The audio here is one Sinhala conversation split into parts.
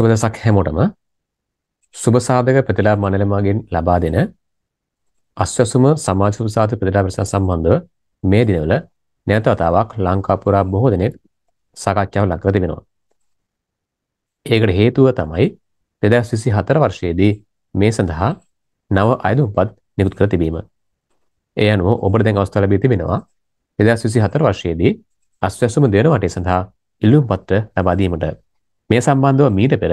සුබ දසක් හැමෝටම සුබ සාධක ප්‍රතිලාභ මණ්ඩලමගෙන් ලබා දෙන අස්වැසුම සමාජ සුබසාධක ප්‍රතිලාභ ප්‍රශ්න සම්බන්ධව මේ දිනවල නැවත වතාවක් ලංකා පුරා බොහෝ දෙනෙක් සාකච්ඡාව ලක් කර තිබෙනවා. ඒකට හේතුව තමයි 2024 වර්ෂයේදී මේ සඳහා නව අයදුම්පත් නිකුත් කර තිබීම. ඒ අනුව ඔබට දැන් අවස්ථාව ලැබී තිබෙනවා 2024 වර්ෂයේදී අස්වැසුම දෙවන වටේ සඳහා ඉල්ලුම්පත්‍ර ලබා දීමට. මේ සම්බන්ධව මීට පෙර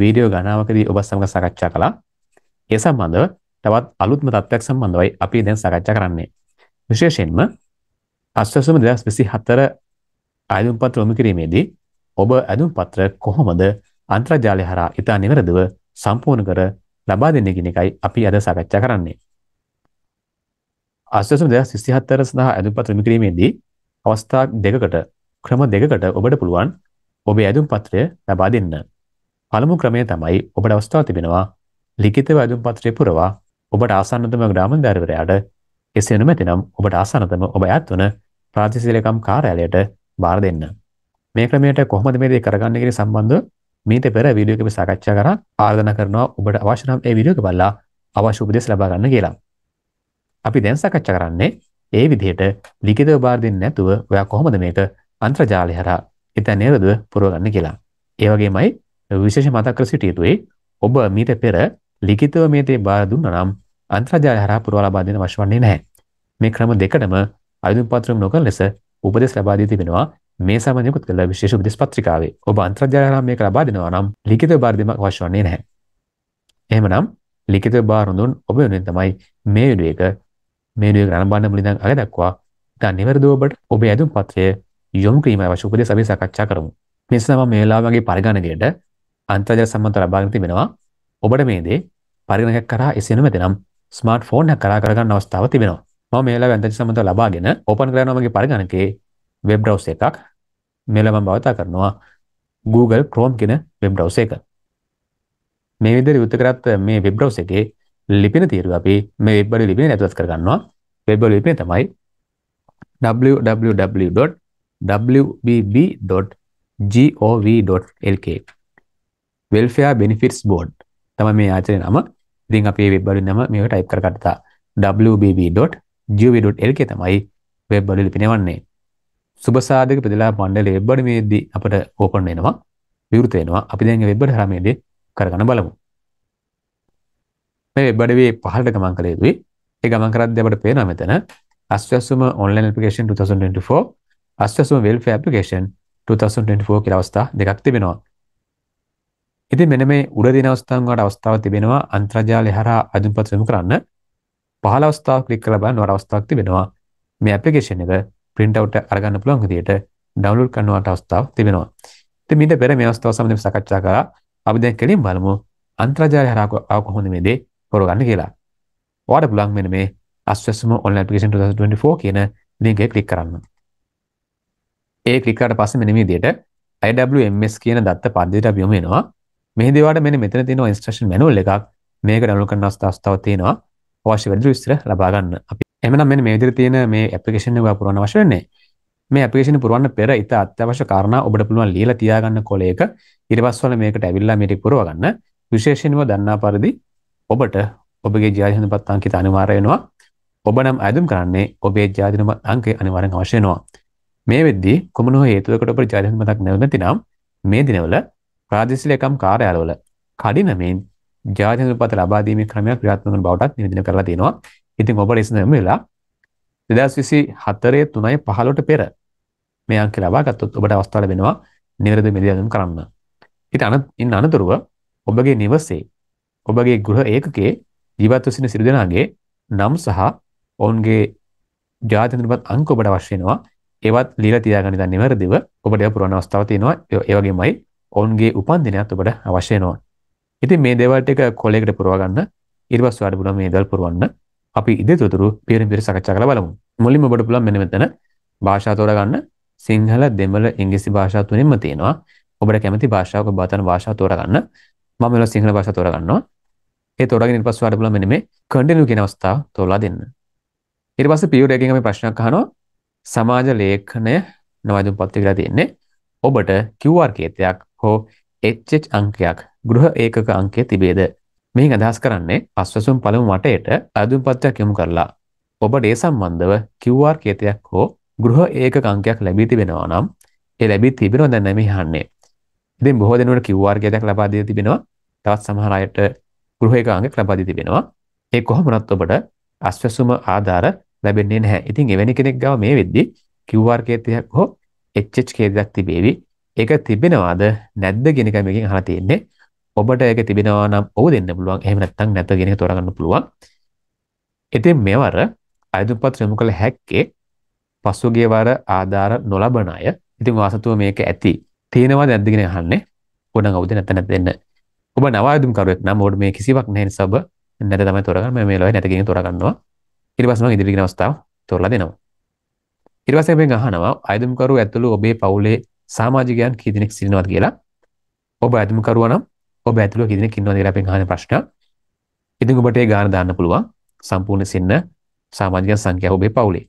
වීඩියෝ ගණාවකදී ඔබ සමඟ සාකච්ඡා කළා. ඒ සම්බන්ධව තවත් අලුත්ම තත්ත්වයක් සම්බන්ධවයි අපි දැන් සාකච්ඡා කරන්නේ. විශේෂයෙන්ම අස්වැසම 2024 ඇඳුම් පත්‍ර යොමු කිරීමේදී ඔබ ඇඳුම් පත්‍ර කොහොමද අන්තර්ජාලය හරහා ඉතා නිවැරදිව සම්පූර්ණ කර ලබා දෙන්නේ කියන එකයි අපි අද සාකච්ඡා කරන්නේ. අස්වැසම 2024 සඳහා ඇඳුම් පත්‍ර යොමු කිරීමේදී අවස්ථා දෙකකට ක්‍රම දෙකකට ඔබට පුළුවන් ඔබේ ඇදුම් පත්‍රය ලබා දෙන්න. පළමු ක්‍රමය තමයි ඔබට අවස්ථාව තිබෙනවා ලිඛිතව ඇදුම් පත්‍රය පුරවා ඔබට ආසන්නතම ග්‍රාමාධ්‍යවරයාට එසේ නොමැතිනම් ඔබට ආසන්නතම ඔබ ඈත් වන ප්‍රාදේශීය ලේකම් කාර්යාලයට බාර දෙන්න. මේ ක්‍රමයට කොහොමද මේ දේ කරගන්නේ කියන සම්බන්ධව මීට පෙර වීඩියෝ එක අපි සාකච්ඡා කරා ආරාධනා කරනවා ඔබට අවශ්‍ය නම් ඒ වීඩියෝ එක බලලා අවශ්‍ය උපදෙස් ලබා ගන්න කියලා. අපි දැන් සාකච්ඡා කරන්නේ ඒ විදිහට ලිඛිතව බාර දෙන්නේ නැතුව ඔයා කොහොමද මේක අන්තර්ජාලය හරහා හිතන්නේ නේද පුරවගන්න කියලා. ඒ වගේමයි විශේෂ මතක් කර සිටිය යුතුයි ඔබ මීට පෙර ලිඛිතව මේ තේ බාර දුන්නා නම් අන්තර්ජාලය හරහා පුරවා ලබා දෙන අවශ්‍ය වන්නේ නැහැ. මේ ක්‍රම දෙකටම අයදුම් පත්‍රම් නොකරන ලෙස උපදෙස් ලබා දී තිබෙනවා මේ සම්බන්ධයෙන් උත් කළ විශේෂ උපදෙස් පත්‍රිකාවේ. ඔබ අන්තර්ජාලය හරහා මේක ලබා දෙනවා නම් ලිඛිතව බාර දීමක් අවශ්‍ය වන්නේ නැහැ. එහෙමනම් ලිඛිතව බාර දුන් ඔබ වෙනුවෙන් තමයි මේ වීඩියෝ එක මේ වීඩියෝ එක රණබන්න මුලින් ඉඳන් අග දක්වා ඉතා නිවැරදිව ඔබට ඔබේ අයදුම් පත්‍රය යොමු කිරීම අවශ්‍ය උපදෙස් අපි සාකච්ඡා කරමු. නිසා මම මේ වෙලාවගේ පරිගණකයට අන්තර්ජාල සම්බන්ධ ලබාගෙන තිබෙනවා. ඔබට මේ දේ පරිගණකයක් කරා එසේ නොමැතිනම් ස්මාර්ට් ෆෝන් එකක් කරා කරගන්න අවස්ථාව තිබෙනවා. මම මේ වෙලාවේ අන්තර්ජාල සම්බන්ධ ලබාගෙන ඕපන් කරනවා මගේ පරිගණකේ වෙබ් බ්‍රවුසර් එකක්. මෙල මම භාවිතා කරනවා Google Chrome කියන වෙබ් බ්‍රවුසර් එක. මේ විදිහට යුත් කරත් මේ වෙබ් බ්‍රවුසර් එකේ ලිපින තීරුව අපි මේ වෙබ් අඩවි ලිපින ඇතුළත් කරගන්නවා. වෙබ් අඩවි ලිපින තමයි www wbb.gov.lk Welfare Benefits Board තම මේ ආචරය නම ඉතින් අපේ වෙබ්බඩු නම මේක ටයිප් කර ගත්තා wbb.gov.lk තමයි වෙබ්බඩු ලිපිනවන්නේ සුබ සාධක ප්‍රතිලාභ මණ්ඩලයේ වෙබ්බඩු මේදී අපිට ඕපන් වෙනවා විවෘත වෙනවා අපි දැන් මේ වෙබ්බඩු හරමේදී කරගෙන බලමු මේ වෙබ්බඩුවේ පහළට ගමන් කළ යුතුයි ඒ ගමන් කරද්දී අපිට පේනවා මෙතන Aswesuma online application 2024 Aswesuma welfare application 2024 කියලා අවස්ථා දෙකක් තිබෙනවා. ඉතින් මෙන්න මේ උඩ දෙන අවස්ථාන් වලට අවස්ථාව තිබෙනවා අන්තර්ජාලය හරහා අඳුම්පත් යොමු කරන්න. පහළ අවස්ථාව ක්ලික් කරලා බලන්න වර අවස්ථාවක් තිබෙනවා. මේ ඇප්ලිකේෂන් එක print out අරගන්න පුළුවන් විදියට download කරනවට අවස්ථාවක් තිබෙනවා. ඉතින් මීට පෙර මේ අවස්ථාව සම්බන්ධව සාකච්ඡා කරලා අපි දැන් කෙලින් බලමු අන්තර්ජාලය හරහා ආව කොහොමද මේ දේ කරගන්න කියලා. ඔයාලට පුළුවන් මෙන්න මේ අස්වැස්ම online application 2024 කියන link එක ක්ලික් කරන්න. ඒ ක්ලික් කරලා පස්සේ මෙන්න මේ විදිහට IWMS කියන දත්ත පද්ධතියට අපි යොමු වෙනවා. මේ දේවාට මෙන්න මෙතන තියෙනවා ඉන්ස්ට්‍රක්ෂන් මැනුවල් එකක්. මේක ඩවුන්ලෝඩ් කරන්න අවස්ථාවක් තියෙනවා. අවශ්‍ය වැඩිදුර විස්තර ලබා ගන්න. අපි එහෙනම් මෙන්න මේ විදිහට තියෙන මේ ඇප්ලිකේෂන් එක පුරවන්න අවශ්‍ය වෙන්නේ. මේ ඇපිේෂන පුරුවන්න පෙර ඉතා අත්‍යවශ්‍ය කාරණ ඔබට පුළුවන් ලියලා තියාගන්න කොලේක ඉරිවස්වල මේකට ඇවිල්ලා මේට පුරුවගන්න විශේෂෙන්ව දන්නා පරිදි ඔබට ඔබගේ ජාතින පත් අංකිත අනිවාරයෙනවා ඔබ නම් ඇදුම් කරන්නේ ඔබේ ජාතිනම අංකේ අනිවාරෙන් අවශ්‍යනවා මේ වෙද්දී කොමන හෝ හේතුවකට ඔබට ජයලෙන් මතක් නැවති නම් මේ දිනවල ප්‍රාදේශීය ලේකම් කාර්යාලවල කඩිනමින් ජාතික පත ලබා දීමේ ක්‍රමයක් ක්‍රියාත්මක කරන බවටත් නිවේදනය කරලා තියෙනවා. ඉතින් ඔබට ඉස්සෙල්ලාම වෙලා 2024 3 15ට පෙර මේ අංක ලබා ගත්තොත් ඔබට අවස්ථාව ලැබෙනවා නිවැරදි මෙදියම් කරන්න. ඊට අන ඉන්න අනතුරුව ඔබගේ නිවසේ ඔබගේ ගෘහ ඒකකයේ ජීවත් වෙන සිරු දෙනාගේ නම් සහ ඔවුන්ගේ ජාති නිර්බත් අංක ඔබට අවශ්‍ය වෙනවා. ඒවත් ලීලා තියාගන්න ඉතින් නිවැරදිව ඔබට ඒවා පුරවන්න අවස්ථාවක් තියෙනවා ඒ වගේමයි ඔවුන්ගේ උපන්දිනයත් ඔබට අවශ්‍ය වෙනවා ඉතින් මේ දේවල් ටික කොලේකට පුරව ගන්න ඊට පස්සේ ඔයාලට පුළුවන් මේ දේවල් පුරවන්න අපි ඉදිරිතුරු පිරින් පිර සාකච්ඡා කරලා බලමු මුලින්ම ඔබට පුළුවන් මෙන්න මෙතන භාෂා තෝරගන්න සිංහල දෙමළ ඉංග්‍රීසි භාෂා තුනෙන්ම තියෙනවා ඔබට කැමති භාෂාවක බාතන භාෂාව තෝරගන්න මම මෙල සිංහල භාෂාව තෝරගන්නවා ඒ තෝරගෙන ඊට පස්සේ ඔයාලට පුළුවන් මෙන්න මේ කන්ටිනියු කියන අවස්ථාව තෝරලා දෙන්න ඊට පස්සේ පියවර එකකින් අපි ප්‍රශ්නයක් අහනවා සමාජ ලේඛනය නොවැදුම් පත්ති කියලා තියෙන්නේ ඔබට QR කේතයක් හෝ HH අංකයක් ගෘහ ඒකක අංකය තිබේද මේ අදහස් කරන්නේ පස්වසුම් පළමු වටයට අදුම් පත්වයක් යොමු කරලා ඔබට ඒ සම්බන්ධව QR කේතයක් හෝ ගෘහ ඒකක අංකයක් ලැබී තිබෙනවා නම් ඒ ලැබී තිබෙනවද දැන් මේ අහන්නේ ඉතින් බොහෝ දෙනෙකුට QR කේතයක් ලබා දී තිබෙනවා තවත් සමහර අයට ගෘහ ඒකක අංකයක් ලබා දී තිබෙනවා ඒ කොහොම වුණත් ඔබට අස්වැසුම ආධාර ලැබෙන්නේ නැහැ. ඉතින් එවැනි කෙනෙක් ගාව මේ වෙද්දි QR කේන්ද්‍රයක් හෝ HH කේන්ද්‍රයක් තිබේවි. ඒක තිබෙනවද නැද්ද කියන එක මේකෙන් අහලා තියෙන්නේ. ඔබට ඒක තිබෙනවා නම් ඔව් දෙන්න පුළුවන්. එහෙම නැත්නම් නැත කියන එක තෝරගන්න පුළුවන්. ඉතින් මෙවර අයදුපත් යොමු කළ හැක්කේ පසුගිය වර ආධාර නොලබන අය. ඉතින් වාසතුව මේක ඇති. තියෙනවද නැද්ද කියන අහන්නේ. ඕනනම් අවුද නැත නැත්ද දෙන්න. ඔබ නවායදුම් කරුවෙක් නම් ඔබට මේ කිසිවක් නැහැ නිසා ඔබ නැත තමයි තෝරගන්න. මම මේ ලෝය නැත කියන තෝරගන්නවා. ඉරිවසන ඉදිරිගෙන අවස්ථාව තොරලා දෙනවා. ඉරිවසේ මේ ගහනවා අයදුම්කරු ඇතුළු ඔබේ පවුලේ සමාජිකයන් කී දෙනෙක් සිටිනවද කියලා. ඔබ අයදුම්කරුවා නම් ඔබ ඇතුළු කී දෙනෙක් ඉන්නවද කියලා අපෙන් අහන ප්‍රශ්න. ඉතින් ඔබට ඒ ගාන දාන්න පුළුවන් සම්පූර්ණ සින්න සමාජිකයන් සංඛ්‍යාව ඔබේ පවුලේ.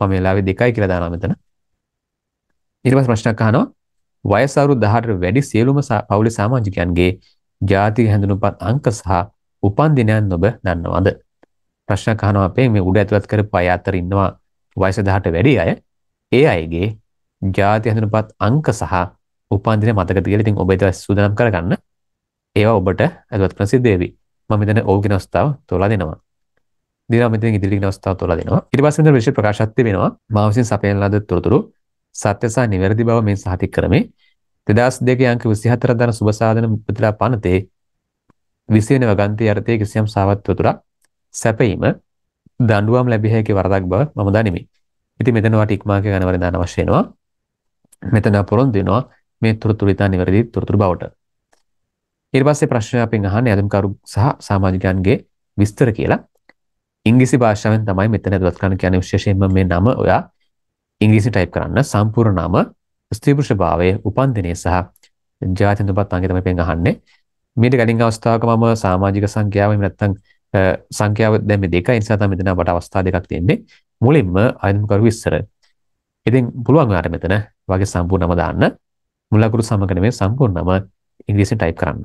මම වෙලාවේ දෙකයි කියලා දානවා මෙතන. ඊට පස්සේ ප්‍රශ්නයක් අහනවා වයස අවුරුදු 18ට වැඩි සියලුම පවුලේ සමාජිකයන්ගේ ජාතික හැඳුනුම්පත් අංක සහ උපන් දිනයන් ඔබ දන්නවද? ප්‍රශ්නයක් අහනවා අපේ මේ උඩ ඇතුළත් කරපු අය අතර ඉන්නවා වයස 18ට වැඩි අය. ඒ අයගේ ජාති හඳුනපත් අංක සහ උපන්දින මතකද කියලා ඉතින් ඔබ ඒක සූදානම් කරගන්න. ඒවා ඔබට ඇතුළත් කරන සිද්ධ වෙවි. මම මෙතන ඕකේ නවස්තාව තෝරලා දෙනවා. දිනා මෙතන ඉදිරි නවස්තාව තෝරලා දෙනවා. ඊට පස්සේ මෙතන විශේෂ ප්‍රකාශත්වය වෙනවා. මා විසින් සපයන ලද තොරතුරු සත්‍ය සහ නිවැරදි බව මේ සහතික කරමි. 2002 අංක 24 දන සුබ සාධන මුද්‍රා පනතේ 20 වෙනි වගන්ති යටතේ කිසියම් සාවත් තොරතුරක් සැපීම දඬුවම් ලැබිය හැකි වරදක් බව මම දනිමි. ඉතින් මෙතන වට ඉක්මා කිය ගන්න වරෙන් දාන්න අවශ්‍ය වෙනවා. මෙතන පොරොන්දු වෙනවා මේ තොරතුරු ඉතා නිවැරදි තොරතුරු බවට. ඊට පස්සේ ප්‍රශ්නය අපෙන් අහන්නේ අදම්කරු සහ සමාජිකයන්ගේ විස්තර කියලා. ඉංග්‍රීසි භාෂාවෙන් තමයි මෙතන ඇතුළත් කරන්න කියන්නේ විශේෂයෙන්ම මේ නම ඔයා ඉංග්‍රීසි ටයිප් කරන්න සම්පූර්ණ නම ස්ත්‍රී පුරුෂ භාවය උපන්දිනය සහ ජාති තුපත් අංගය තමයි පෙන් අහන්නේ. මේට ගැලින් අවස්ථාවක මම සමාජික සංඛ්‍යාව එහෙම නැත්නම් සංඛ්‍යාව දැන් මේ දෙකයි නිසා තමයි මෙතන අපට අවස්ථා දෙකක් තියෙන්නේ. මුලින්ම අයිතම කරු ඉස්සර. ඉතින් පුළුවන් ඔයාලට මෙතන වගේ සම්පූර්ණම දාන්න. මුල් අකුරු සමග නෙමෙයි සම්පූර්ණම ඉංග්‍රීසියෙන් ටයිප් කරන්න.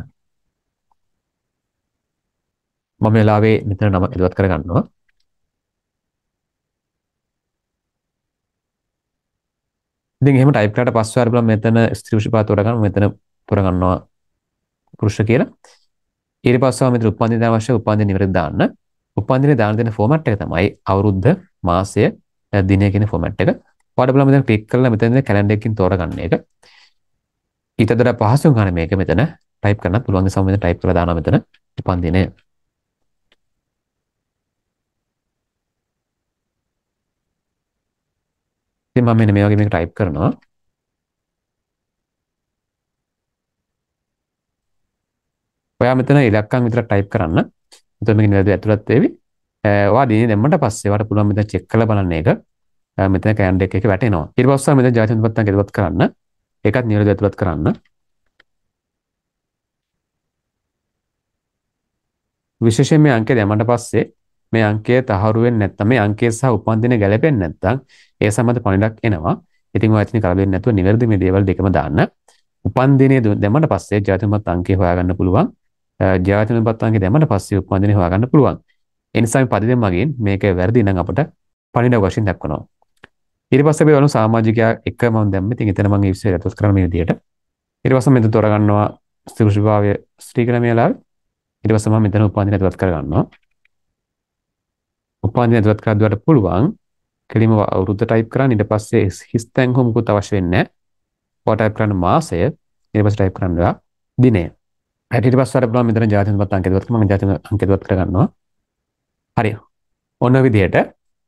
මම වෙලාවේ මෙතන නම ඉදවත් කරගන්නවා. ඉතින් එහෙම ටයිප් කරලා පස්සේ ආර බලන්න මෙතන ස්ත්‍රී පුරුෂ පාත තෝරගන්න මෙතන තෝරගන්නවා පුරුෂ කියලා. ඊට පස්සෙ මිත්‍ර උපන්දිනට අවශ්‍ය උපන්දින නිවැරදි දාන්න. උපන්දිනේ දාන දෙන ෆෝමැට් එක තමයි අවුරුද්ද මාසය දිනය කියන ෆෝමැට් එක. ඔයාලට බලන්න මෙතන ක්ලික් කරලා මෙතන කැලෙන්ඩර් එකකින් තෝරගන්න එක. ඊට වඩා පහසුම් ගන්න මේක මෙතන ටයිප් කරන්න පුළුවන් නිසා මෙතන ටයිප් කරලා දානවා මෙතන උපන්දිනේ ඉතින් මම මෙන්න මේ වගේ මේක ටයිප් කරනවා ඔයා මෙතන ඉලක්කම් විතර ටයිප් කරන්න. එතකොට මේක නිවැරදි ඇතුළත් වේවි. ඔයා දිනේ දැම්මට පස්සේ ඔයාට පුළුවන් මෙතන චෙක් කරලා බලන්න ඒක. මෙතන කෑන්ඩ් එක එක වැටෙනවා. ඊට පස්සේ මෙතන ජාතින්ත පත්තන් ඇතුළත් කරන්න. ඒකත් නිවැරදි ඇතුළත් කරන්න. විශේෂයෙන් මේ අංකය දැමට පස්සේ මේ අංකය තහවුරුවෙන් නැත්තම් මේ අංකය සහ උපන්දින ගැලපෙන්නේ නැත්තම් ඒ සම්බන්ධ පණිඩක් එනවා. ඉතින් ඔය ඇත්තට කරදෙන්නේ නැතුව නිවැරදි මේ දේවල් දෙකම දාන්න. උපන්දිනේ දැමට පස්සේ ජාතිමත් අංකය හොයාගන්න පුළුවන්. ජාතන පත්තාන්ගේ දැමට පස්සේ උපන්දින හොයාගන්න පුළුවන්. ඒ නිසා මේ පදයෙන් මගින් මේක වැරදි නම් අපට පණිඩ වශයෙන් දක්වනවා. ඊට පස්සේ අපි වළු සමාජිකයා එක මම දැම්මේ. ඉතින් එතන මම ඉස්සෙල්ලා රතුස් කරන මේ විදියට. ඊට පස්සේ මෙතන තෝරගන්නවා සෘෂභාවය ස්ත්‍රීකරණයලා ඊට පස්සේ මම මෙතන උපන්දින ඇතුළත් කරගන්නවා. උපන්දින ඇතුළත් කරද්දවට පුළුවන් කෙලිම අවුරුද්ද ටයිප් කරන්න ඊට පස්සේ හිස් තැන් හෝ මුකුත් අවශ්‍ය වෙන්නේ නැහැ. ඔය ටයිප් කරන්න මාසය ඊට පස්සේ ටයිප් කරන්න දිනය. හැටිට පස්සර පුළුවන් මෙතන ජාතිමත් අංකයවත් මම ජාතිම අංකයවත් කරගන්නවා හරි ඔන්න විදිහට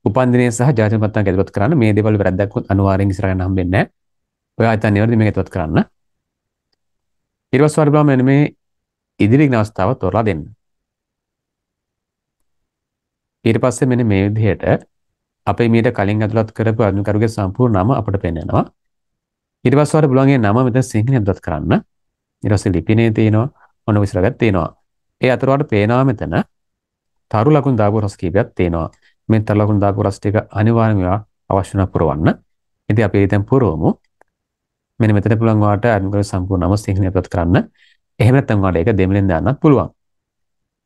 උපන්දිනය සහ ජාතිමත් අංකයවත් කරන්න මේ දේවල් වැරද්දක් වුත් අනිවාර්යෙන් ඉස්සර ගන්න හම්බෙන්නේ නැහැ ඔයා හිතන්නේ වැරදි මේකවත් කරන්න ඊට පස්සර පුළුවන් මෙන්න මේ ඉදිරි ඥාස්තාව තෝරලා දෙන්න ඊට පස්සේ මෙන්න මේ විදිහට අපේ මීට කලින් ඇතුළත් කරපු අනුකරුගේ සම්පූර්ණ නම අපට පෙන්වනවා ඊට පස්සර පුළුවන් ඒ නම මෙතන සිංහලෙන් ඇතුළත් කරන්න ඊට පස්සේ ලිපිනේ තියෙනවා ඔන්න විසරගත් තියෙනවා. ඒ අතරවාට පේනවා මෙතන තරු ලකුණු දාපු රස කීපයක් තියෙනවා. මේ තරු ලකුණු දාපු රස ටික අනිවාර්යයෙන්ම අවශ්‍ය වෙන පුරවන්න. ඉතින් අපි දැන් පුරවමු. මෙන්න මෙතන පුළුවන් වාට අනිවාර්ය සම්පූර්ණම සිංහලපත් කරන්න. එහෙම නැත්නම් වාට ඒක දෙමළෙන් දාන්නත් පුළුවන්.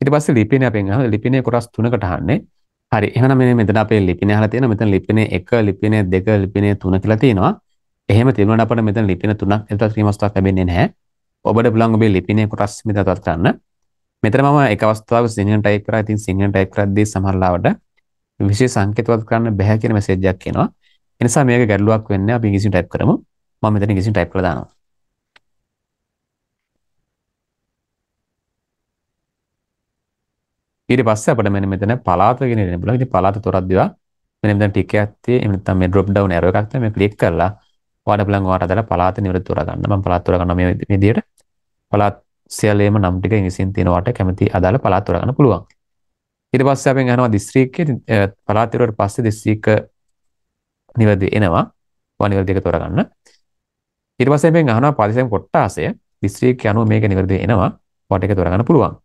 ඊට පස්සේ ලිපිනේ අපෙන් අහන ලිපිනේ කොටස් තුනකට අහන්නේ. හරි. එහෙනම් මේ මෙතන අපේ ලිපිනේ අහලා තියෙනවා. මෙතන ලිපිනේ 1, ලිපිනේ 2, ලිපිනේ 3 කියලා තියෙනවා. එහෙම තිබුණාට අපිට මෙතන ලිපින තුනක් විතර ත්‍රිමස්තාවක් ලැබෙන්නේ නැහැ. ඔබට පුළුවන් ඔබේ ලිපිනේ කොටස් මෙතනපත් කරන්න. මෙතන මම එක අවස්ථාවක සිංහලෙන් ටයිප් කරා. ඉතින් සිංහලෙන් ටයිප් කරද්දී සමහරවිට විශේෂ සංකේතවත් කරන්න බෑ කියන මැසේජ් එකක් එනවා. ඒ නිසා මේක ගැටලුවක් වෙන්නේ අපි ඉංග්‍රීසියෙන් ටයිප් කරමු. මම මෙතන ඉංග්‍රීසියෙන් ටයිප් කරලා දානවා. ඊට පස්සේ අපිට මෙන්න මෙතන පලාත ගෙනෙන්න පුළුවන්. ඉතින් පලාත තොරද්දිවා මෙන්න මෙතන ටික එකක් තියෙයි. එහෙම නැත්නම් මේ drop down arrow එකක් තමයි මේ click කරලා වාට පුළන් වාට දල පලාත නිවරතුර ගන්න ම පලාත්තුර ගන්න මේ විදියට පලාත් සියලේම නම්ටික ඉසින් තියෙනවාට කැමති අදාළ පලාත්තුරගන්න පුළුවන් ඉට පස්ස අපෙන් යනවා දිස්ත්‍රීක්ක පලාතිරට පස්සේ දිස්ත්‍රීක නිවද එනවා වනිවල් දෙක තොරගන්න ඉට පස්සෙන් අහන පදිසෙන් කොට්ටාසය දිස්ත්‍රීක යනු මේක නිවරද එනවා වටක තොරගන්න පුළුවන්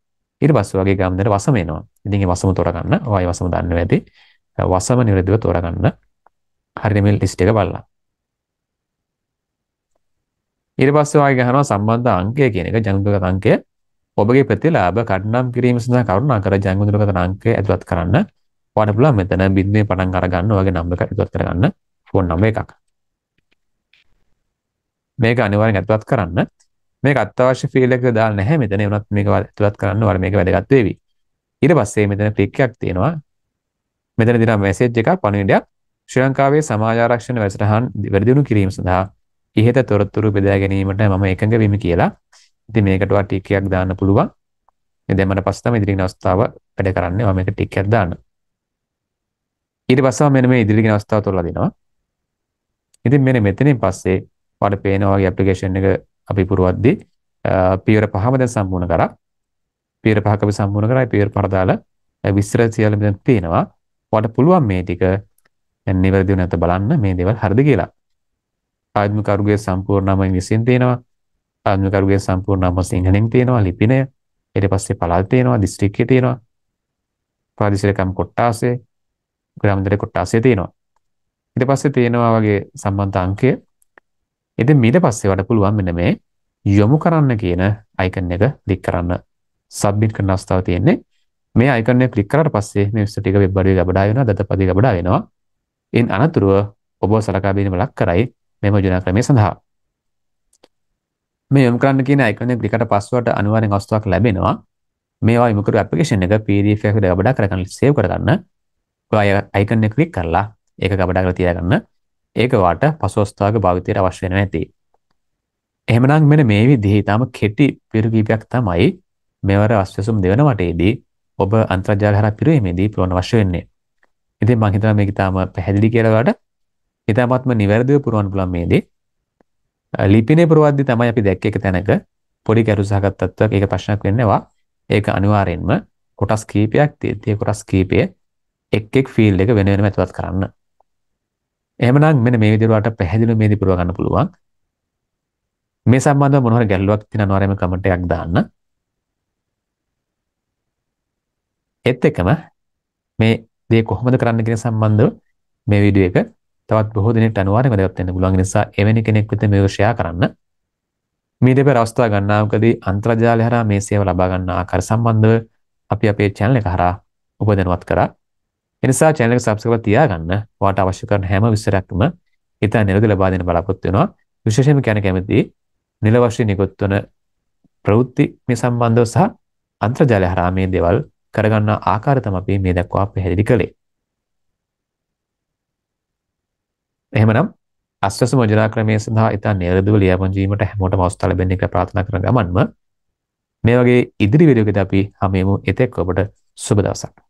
ඉට පස්ස වගේ ගම්දර වසමේනවා ඉදිගේ වසම තොරගන්න වයි වසම දන්න ඇති වසම නිවරදිව තොරගන්න හරිමල් ලිස්ට එක බල්ලා ඊට පස්සේ වාගේ ගහනවා සම්බන්ධ අංකය කියන එක ජනගත අංකය ඔබගේ ප්‍රතිලාභ කඩනම් කිරීම සඳහා කරුණාකර ජනගත අංකය ඇතුළත් කරන්න වඩ පුළුවන් මෙතන බිඳුවේ පටන් අරගන්න ඔයගේ නම්බර් එක ඇතුළත් කරගන්න ෆෝන් නම්බර් එකක් මේක අනිවාර්යෙන් ඇතුළත් කරන්න මේක අත්‍යවශ්‍ය ෆීල්ඩ් එකක දාලා නැහැ මෙතන වුණත් මේක ඇතුළත් කරන්න වල මේක වැදගත් වෙවි ඊට පස්සේ මෙතන ක්ලික් එකක් තියෙනවා මෙතන දෙන මැසේජ් එකක් පණිවිඩයක් ශ්‍රී ලංකාවේ සමාජ ආරක්ෂණ වැඩසටහන් වැඩිදියුණු කිරීම සඳහා ඉහත තොරතුරු බෙදා ගැනීමට මම එකඟ වෙමි කියලා. ඉතින් මේකට වා ටික් එකක් දාන්න පුළුවන්. මේ දැම්මට පස්සේ තමයි ඉදිරි අවස්ථාව වැඩ කරන්නේ. මම මේක ටික් එකක් දාන්න. ඊට පස්සම මෙන්න මේ ඉදිරි අවස්ථාව තෝරලා දෙනවා. ඉතින් මෙන්න මෙතනින් පස්සේ ඔයාලට පේනවා වගේ ඇප්ලිකේෂන් එක අපි පුරවද්දී පියවර පහම දැන් සම්පූර්ණ කරා. පියවර පහක අපි සම්පූර්ණ කරා. පියවර පහ දාලා විස්තර සියල්ලම දැන් පේනවා. ඔයාලට පුළුවන් මේ ටික දැන් නිවැරදිව නැත්නම් බලන්න මේ දේවල් හරිද කියලා. ආත්මකරුගේ සම්පූර්ණ නම ඉංග්‍රීසියෙන් තියෙනවා. ආත්මකරුගේ සම්පූර්ණ නම සිංහලෙන් තියෙනවා ලිපිනය. ඊට පස්සේ පළාත තියෙනවා, දිස්ත්‍රික්කය තියෙනවා. ප්‍රාදේශීයකම් කොට්ටාසය, ග්‍රාමදර කොට්ටාසය තියෙනවා. ඊට පස්සේ තියෙනවා වගේ සම්බන්ධ අංකය. ඉතින් ඊට පස්සේ වඩ පුළුවන් මෙන්න මේ යොමු කරන්න කියන අයිකන් එක ක්ලික් කරන්න. සබ්මිට් කරන අවස්ථාව තියෙන්නේ. මේ අයිකන් එක ක්ලික් කරාට පස්සේ මේ විස්තර ටික වෙබ් අඩවිය ගබඩා වෙනවා, දතපදී ගබඩා වෙනවා. ඉන් අනතුරුව ඔබ සලකා බැලීම ලක් කරයි මෙම යෝජනා ක්‍රමය සඳහා. මේ යොමු කරන්න කියන icon එක ක්‍රිකට පස්සුවට අනිවාර්යෙන් අවස්ථාවක් ලැබෙනවා. මේවා යොමු කරපු application එක PDF එකක් ගබඩා කරගන්න save කරගන්න. ඔයා icon එක click කරලා ඒක ගබඩා කරලා තියාගන්න. ඒක වාට පසු අවස්ථාවක භාවිතයට අවශ්‍ය වෙනවා ඇති. එහෙමනම් මෙන්න මේ විදිහේ ඊටම කෙටි පිරු කීපයක් තමයි මෙවර අස්වැසුම් දෙවන වටේදී ඔබ අන්තර්ජාල හරහා පිරීමේදී පුරවන්න අවශ්‍ය වෙන්නේ. ඉතින් මම හිතනවා මේක ඊටම පැහැදිලි කියලා ඔයාලට ඉතාමත්ම නිවැරදිව පුරුවන් පුළුවන් මේ දේ. ලිපිනේ පුරවද්දි තමයි අපි දැක්ක එක තැනක පොඩි ගැටුසහගත තත්ත්වයක් ඒක ප්‍රශ්නයක් වෙන්නවා. ඒක අනිවාර්යෙන්ම කොටස් කීපයක් තියෙද්දී කොටස් කීපය එක් එක් ෆීල්ඩ් එක වෙන වෙනම ඇතුළත් කරන්න. එහෙමනම් මෙන්න මේ විදිහට පැහැදිලිව මේ දේ පුරව ගන්න පුළුවන්. මේ සම්බන්ධව මොන හරි ගැටලුවක් තියෙන අනිවාර්යයෙන්ම කමෙන්ට් එකක් දාන්න. එත් එකම මේ දේ කොහොමද කරන්න කියන සම්බන්ධව මේ වීඩියෝ එක තවත් බොහෝ දෙනෙක්ට අනිවාර්යයෙන්ම වැදගත් වෙන්න පුළුවන් නිසා එවැනි කෙනෙක් වෙත මේක ෂෙයා කරන්න. මේ දෙපර අවස්ථා ගන්නාකදී අන්තර්ජාලය හරහා මේ සේව ලබා ගන්න ආකාර සම්බන්ධව අපි අපේ channel එක හරහා උපදැනුවත් කරා. ඒ නිසා channel එක subscribe තියාගන්න. ඔයාට අවශ්‍ය කරන හැම විස්තරයක්ම ඉතා නිරද ලබා දෙන්න බලාපොරොත්තු වෙනවා. විශේෂයෙන්ම කියන කැමති නිල වශයෙන් නිකුත් වන ප්‍රවෘත්ති මේ සම්බන්ධව සහ අන්තර්ජාලය හරහා මේ දේවල් කරගන්නා ආකාරය තමයි අපි මේ දක්වා පැහැදිලි කළේ. එහෙමනම් අස්වැස මොජරා ක්‍රමය සඳහා ඉතා නිර්දව ලියාපදින්වීමට හැමෝටම අවස්ථාව ලැබෙන එක ප්‍රාර්ථනා කරන ගමන්ම මේ වගේ ඉදිරි වීඩියෝ එකද අපි හැමෙමු එතෙක් ඔබට සුබ දවසක්